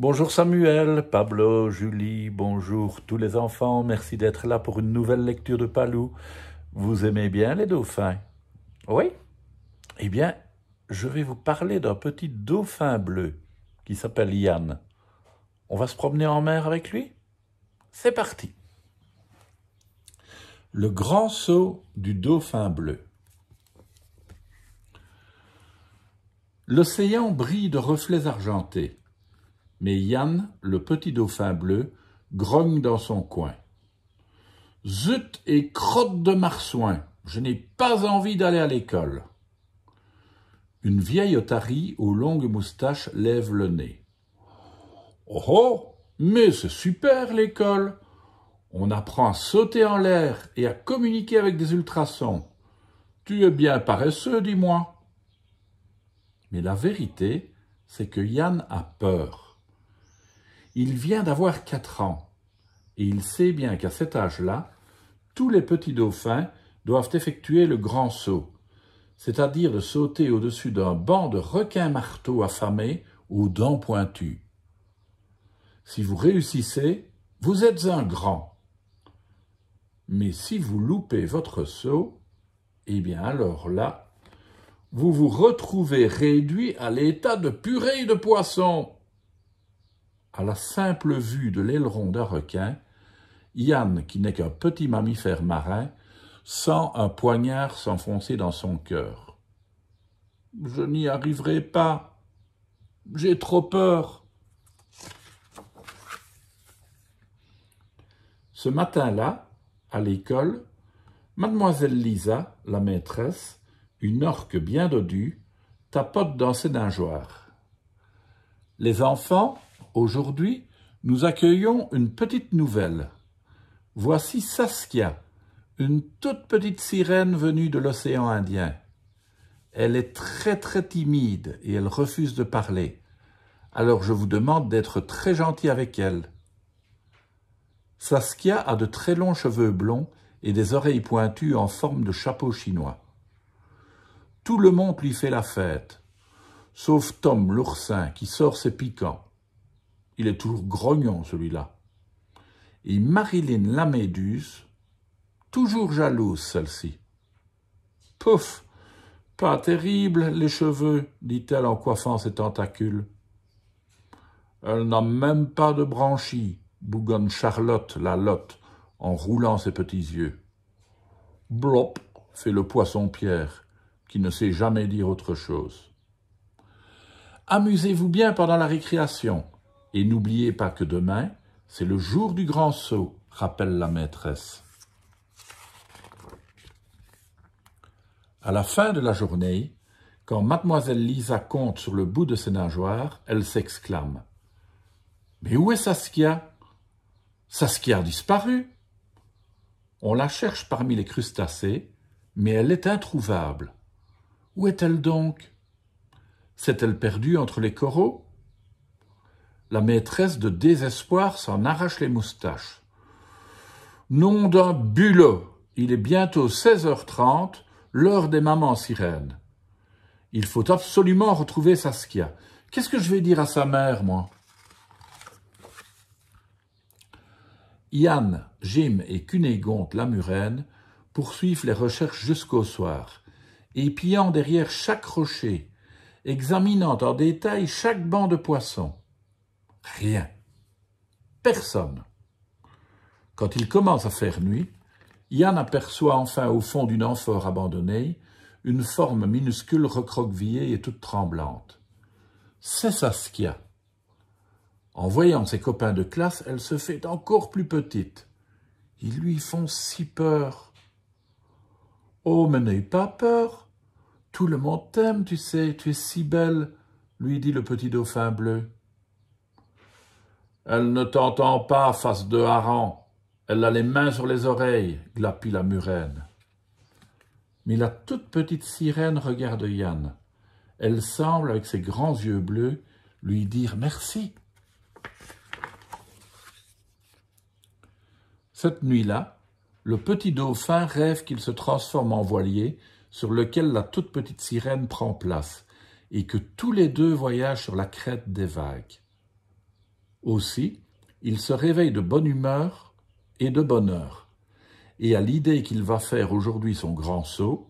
Bonjour Samuel, Pablo, Julie, bonjour tous les enfants, merci d'être là pour une nouvelle lecture de Palou. Vous aimez bien les dauphins Oui Eh bien, je vais vous parler d'un petit dauphin bleu qui s'appelle Yann. On va se promener en mer avec lui C'est parti Le grand saut du dauphin bleu. L'océan brille de reflets argentés mais Yann, le petit dauphin bleu, grogne dans son coin. Zut et crotte de marsouin, je n'ai pas envie d'aller à l'école. Une vieille otarie aux longues moustaches lève le nez. Oh oh, mais c'est super l'école! On apprend à sauter en l'air et à communiquer avec des ultrasons. Tu es bien paresseux, dis-moi. Mais la vérité, c'est que Yann a peur. Il vient d'avoir quatre ans et il sait bien qu'à cet âge-là, tous les petits dauphins doivent effectuer le grand saut, c'est-à-dire de sauter au-dessus d'un banc de requins-marteaux affamés aux dents pointues. Si vous réussissez, vous êtes un grand. Mais si vous loupez votre saut, eh bien alors là, vous vous retrouvez réduit à l'état de purée de poisson à la simple vue de l'aileron d'un requin, Yann, qui n'est qu'un petit mammifère marin, sent un poignard s'enfoncer dans son cœur. « Je n'y arriverai pas. J'ai trop peur. » Ce matin-là, à l'école, Mademoiselle Lisa, la maîtresse, une orque bien dodue, tapote dans ses nageoires. Les enfants, Aujourd'hui, nous accueillons une petite nouvelle. Voici Saskia, une toute petite sirène venue de l'océan Indien. Elle est très très timide et elle refuse de parler. Alors je vous demande d'être très gentil avec elle. Saskia a de très longs cheveux blonds et des oreilles pointues en forme de chapeau chinois. Tout le monde lui fait la fête, sauf Tom l'oursin qui sort ses piquants. Il est toujours grognon, celui-là. Et Marilyn la Méduse, toujours jalouse, celle-ci. Pouf Pas terrible, les cheveux, dit-elle en coiffant ses tentacules. Elle n'a même pas de branchies, bougonne Charlotte, la lotte, en roulant ses petits yeux. Blop fait le poisson-pierre, qui ne sait jamais dire autre chose. Amusez-vous bien pendant la récréation, et n'oubliez pas que demain, c'est le jour du grand saut, rappelle la maîtresse. À la fin de la journée, quand mademoiselle Lisa compte sur le bout de ses nageoires, elle s'exclame. Mais où est Saskia Saskia a disparu. On la cherche parmi les crustacés, mais elle est introuvable. Où est-elle donc S'est-elle perdue entre les coraux la maîtresse de désespoir s'en arrache les moustaches. Nom d'un bulot, il est bientôt 16h30, l'heure des mamans sirènes. Il faut absolument retrouver Saskia. Qu'est-ce que je vais dire à sa mère, moi Yann, Jim et Cunégonde Lamurène poursuivent les recherches jusqu'au soir, épiant derrière chaque rocher, examinant en détail chaque banc de poissons. Rien. Personne. Quand il commence à faire nuit, Yann aperçoit enfin au fond d'une amphore abandonnée une forme minuscule recroquevillée et toute tremblante. C'est Saskia. En voyant ses copains de classe, elle se fait encore plus petite. Ils lui font si peur. Oh, mais n'aie pas peur. Tout le monde t'aime, tu sais, tu es si belle, lui dit le petit dauphin bleu. Elle ne t'entend pas, face de Haran. Elle a les mains sur les oreilles, glapit la murène. Mais la toute petite sirène regarde Yann. Elle semble, avec ses grands yeux bleus, lui dire merci. Cette nuit-là, le petit dauphin rêve qu'il se transforme en voilier sur lequel la toute petite sirène prend place et que tous les deux voyagent sur la crête des vagues. Aussi, il se réveille de bonne humeur et de bonheur. Et à l'idée qu'il va faire aujourd'hui son grand saut,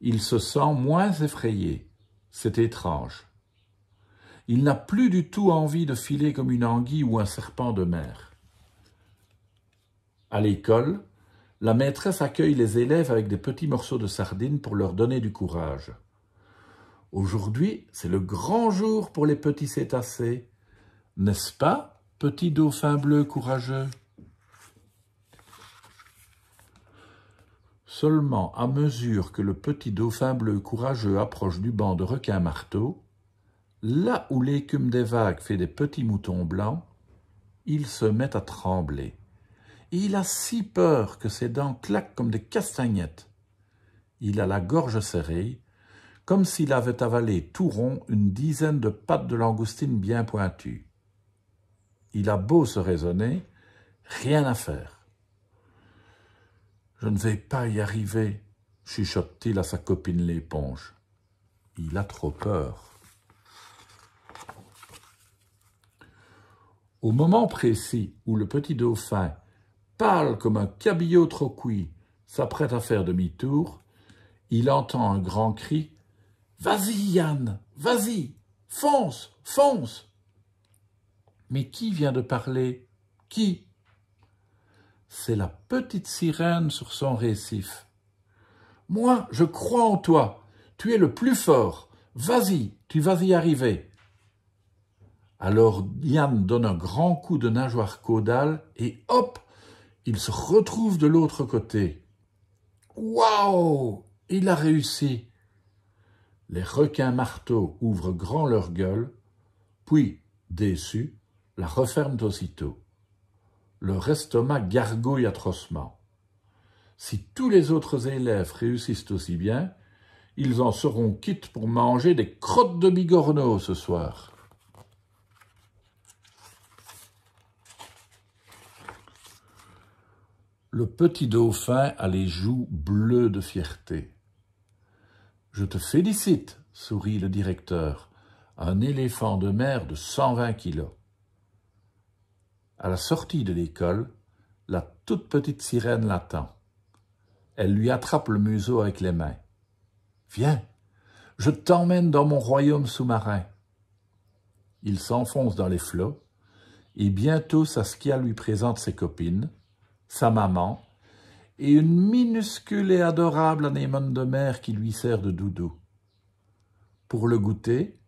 il se sent moins effrayé. C'est étrange. Il n'a plus du tout envie de filer comme une anguille ou un serpent de mer. À l'école, la maîtresse accueille les élèves avec des petits morceaux de sardines pour leur donner du courage. Aujourd'hui, c'est le grand jour pour les petits cétacés, n'est-ce pas, petit dauphin bleu courageux Seulement, à mesure que le petit dauphin bleu courageux approche du banc de requin-marteau, là où l'écume des vagues fait des petits moutons blancs, il se met à trembler. il a si peur que ses dents claquent comme des castagnettes. Il a la gorge serrée, comme s'il avait avalé tout rond une dizaine de pattes de langoustine bien pointues il a beau se raisonner, rien à faire. « Je ne vais pas y arriver », chuchote-t-il à sa copine l'éponge. Il a trop peur. Au moment précis où le petit dauphin, pâle comme un cabillaud trop s'apprête à faire demi-tour, il entend un grand cri « Vas-y, Yann Vas-y Fonce Fonce !» Mais qui vient de parler Qui C'est la petite sirène sur son récif. Moi, je crois en toi. Tu es le plus fort. Vas-y, tu vas y arriver. Alors Yann donne un grand coup de nageoire caudale et hop, il se retrouve de l'autre côté. Waouh Il a réussi. Les requins marteaux ouvrent grand leur gueule, puis, déçus, la referment aussitôt. Leur estomac gargouille atrocement. Si tous les autres élèves réussissent aussi bien, ils en seront quittes pour manger des crottes de bigorneau ce soir. Le petit dauphin a les joues bleues de fierté. Je te félicite, sourit le directeur, un éléphant de mer de 120 kilos. À la sortie de l'école, la toute petite sirène l'attend. Elle lui attrape le museau avec les mains. Viens, je t'emmène dans mon royaume sous-marin. Il s'enfonce dans les flots, et bientôt Saskia lui présente ses copines, sa maman, et une minuscule et adorable anémone de mer qui lui sert de doudou. Pour le goûter,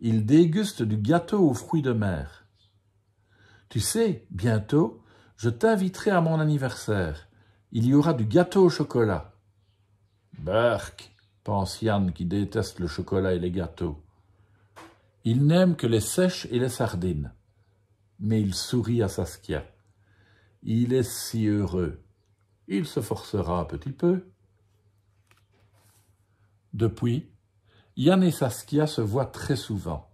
il déguste du gâteau aux fruits de mer. Tu sais, bientôt, je t'inviterai à mon anniversaire. Il y aura du gâteau au chocolat. Burke pense Yann qui déteste le chocolat et les gâteaux. Il n'aime que les sèches et les sardines. Mais il sourit à Saskia. Il est si heureux. Il se forcera un petit peu. Depuis, Yann et Saskia se voient très souvent.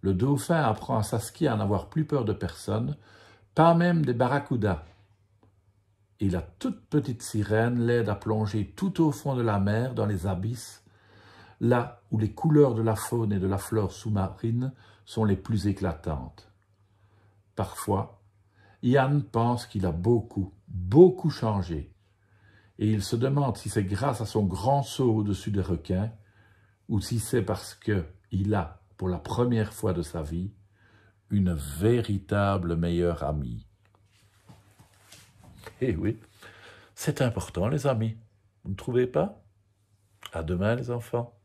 Le dauphin apprend à Saskia à n'avoir plus peur de personne, pas même des barracudas. Et la toute petite sirène l'aide à plonger tout au fond de la mer, dans les abysses, là où les couleurs de la faune et de la flore sous-marine sont les plus éclatantes. Parfois, Yann pense qu'il a beaucoup, beaucoup changé, et il se demande si c'est grâce à son grand saut au-dessus des requins, ou si c'est parce qu'il a pour la première fois de sa vie, une véritable meilleure amie. Eh oui, c'est important les amis, vous ne trouvez pas À demain les enfants.